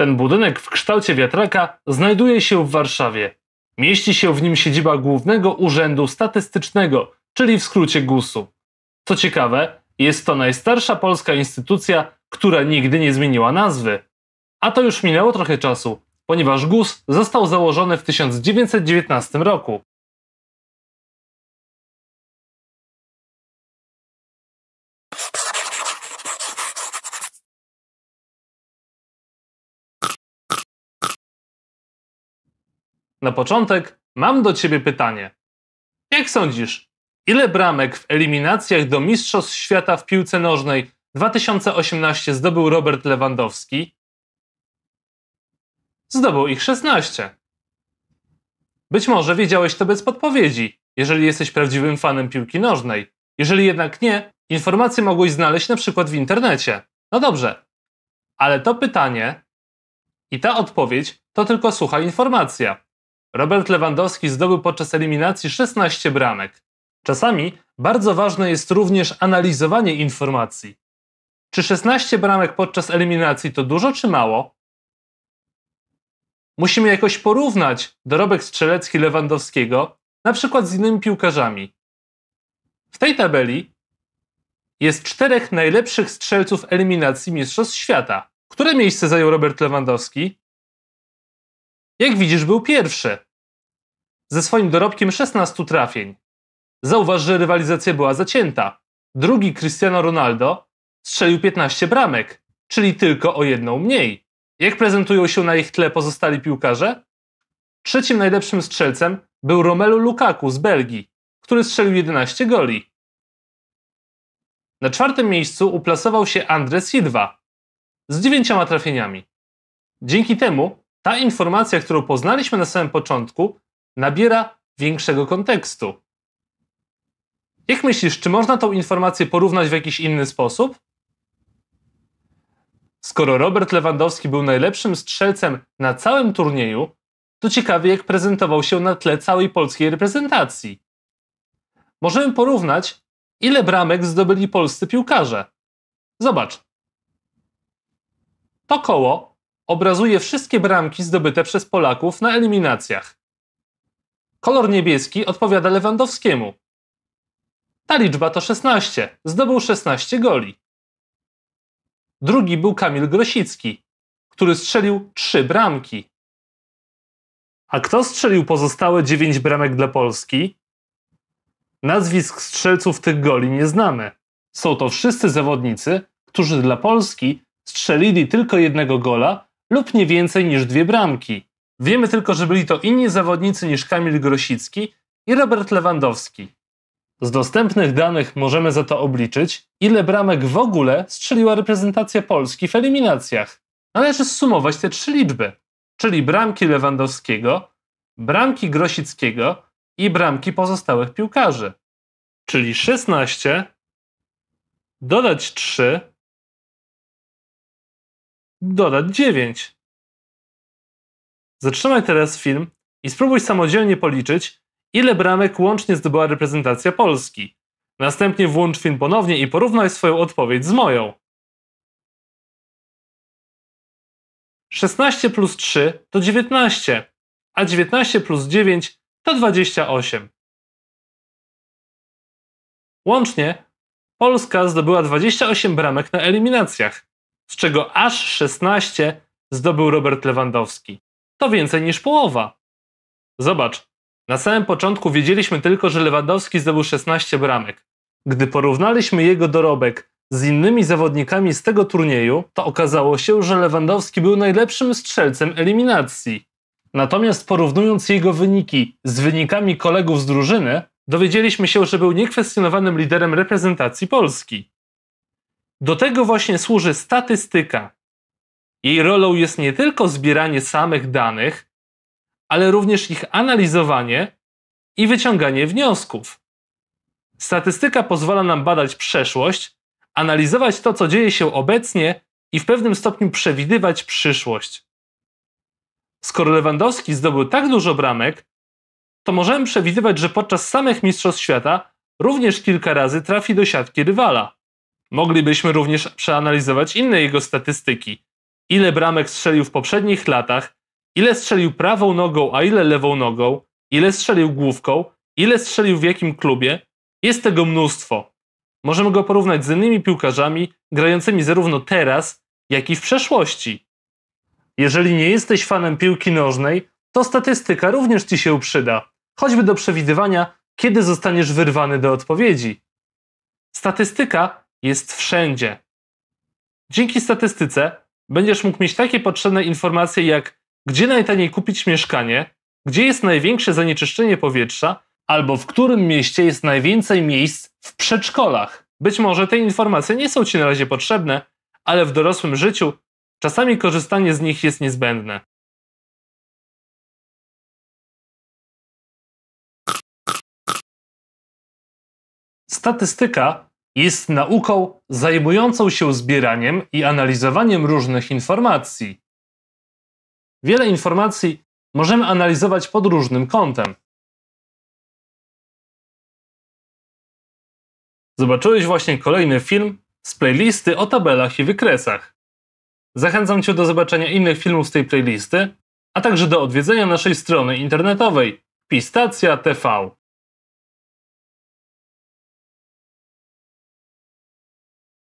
Ten budynek w kształcie wiatraka znajduje się w Warszawie. Mieści się w nim siedziba Głównego Urzędu Statystycznego, czyli w skrócie GUS-u. Co ciekawe, jest to najstarsza polska instytucja, która nigdy nie zmieniła nazwy. A to już minęło trochę czasu, ponieważ GUS został założony w 1919 roku. Na początek mam do ciebie pytanie. Jak sądzisz, ile bramek w eliminacjach do Mistrzostw Świata w piłce nożnej 2018 zdobył Robert Lewandowski? Zdobył ich 16. Być może wiedziałeś to bez podpowiedzi, jeżeli jesteś prawdziwym fanem piłki nożnej. Jeżeli jednak nie, informacje mogłeś znaleźć na przykład w internecie. No dobrze, ale to pytanie i ta odpowiedź to tylko sucha informacja. Robert Lewandowski zdobył podczas eliminacji 16 bramek. Czasami bardzo ważne jest również analizowanie informacji. Czy 16 bramek podczas eliminacji to dużo czy mało? Musimy jakoś porównać dorobek strzelecki Lewandowskiego na przykład z innymi piłkarzami. W tej tabeli jest czterech najlepszych strzelców eliminacji Mistrzostw Świata. Które miejsce zajął Robert Lewandowski? Jak widzisz, był pierwszy. Ze swoim dorobkiem 16 trafień. Zauważ, że rywalizacja była zacięta. Drugi Cristiano Ronaldo strzelił 15 bramek, czyli tylko o jedną mniej. Jak prezentują się na ich tle pozostali piłkarze? Trzecim najlepszym strzelcem był Romelu Lukaku z Belgii, który strzelił 11 goli. Na czwartym miejscu uplasował się Andres Silva z dziewięcioma trafieniami. Dzięki temu ta informacja, którą poznaliśmy na samym początku, nabiera większego kontekstu. Jak myślisz, czy można tą informację porównać w jakiś inny sposób? Skoro Robert Lewandowski był najlepszym strzelcem na całym turnieju, to ciekawie jak prezentował się na tle całej polskiej reprezentacji. Możemy porównać, ile bramek zdobyli polscy piłkarze. Zobacz. To koło obrazuje wszystkie bramki zdobyte przez Polaków na eliminacjach. Kolor niebieski odpowiada Lewandowskiemu. Ta liczba to 16. Zdobył 16 goli. Drugi był Kamil Grosicki, który strzelił 3 bramki. A kto strzelił pozostałe 9 bramek dla Polski? Nazwisk strzelców tych goli nie znamy. Są to wszyscy zawodnicy, którzy dla Polski strzelili tylko jednego gola lub nie więcej niż dwie bramki. Wiemy tylko, że byli to inni zawodnicy niż Kamil Grosicki i Robert Lewandowski. Z dostępnych danych możemy za to obliczyć, ile bramek w ogóle strzeliła reprezentacja Polski w eliminacjach. Należy zsumować te trzy liczby, czyli bramki Lewandowskiego, bramki Grosickiego i bramki pozostałych piłkarzy. Czyli 16 dodać 3 dodać 9. Zatrzymaj teraz film i spróbuj samodzielnie policzyć, ile bramek łącznie zdobyła reprezentacja Polski. Następnie włącz film ponownie i porównaj swoją odpowiedź z moją. 16 plus 3 to 19, a 19 plus 9 to 28. Łącznie Polska zdobyła 28 bramek na eliminacjach z czego aż 16 zdobył Robert Lewandowski. To więcej niż połowa. Zobacz, na samym początku wiedzieliśmy tylko, że Lewandowski zdobył 16 bramek. Gdy porównaliśmy jego dorobek z innymi zawodnikami z tego turnieju, to okazało się, że Lewandowski był najlepszym strzelcem eliminacji. Natomiast porównując jego wyniki z wynikami kolegów z drużyny, dowiedzieliśmy się, że był niekwestionowanym liderem reprezentacji Polski. Do tego właśnie służy statystyka. Jej rolą jest nie tylko zbieranie samych danych, ale również ich analizowanie i wyciąganie wniosków. Statystyka pozwala nam badać przeszłość, analizować to, co dzieje się obecnie i w pewnym stopniu przewidywać przyszłość. Skoro Lewandowski zdobył tak dużo bramek, to możemy przewidywać, że podczas samych Mistrzostw Świata również kilka razy trafi do siatki rywala. Moglibyśmy również przeanalizować inne jego statystyki. Ile bramek strzelił w poprzednich latach, ile strzelił prawą nogą, a ile lewą nogą, ile strzelił główką, ile strzelił w jakim klubie. Jest tego mnóstwo. Możemy go porównać z innymi piłkarzami grającymi zarówno teraz, jak i w przeszłości. Jeżeli nie jesteś fanem piłki nożnej, to statystyka również ci się przyda, choćby do przewidywania, kiedy zostaniesz wyrwany do odpowiedzi. Statystyka jest wszędzie. Dzięki statystyce będziesz mógł mieć takie potrzebne informacje jak gdzie najtaniej kupić mieszkanie, gdzie jest największe zanieczyszczenie powietrza, albo w którym mieście jest najwięcej miejsc w przedszkolach. Być może te informacje nie są Ci na razie potrzebne, ale w dorosłym życiu czasami korzystanie z nich jest niezbędne. Statystyka jest nauką zajmującą się zbieraniem i analizowaniem różnych informacji. Wiele informacji możemy analizować pod różnym kątem. Zobaczyłeś właśnie kolejny film z playlisty o tabelach i wykresach. Zachęcam Cię do zobaczenia innych filmów z tej playlisty, a także do odwiedzenia naszej strony internetowej pistacja.tv.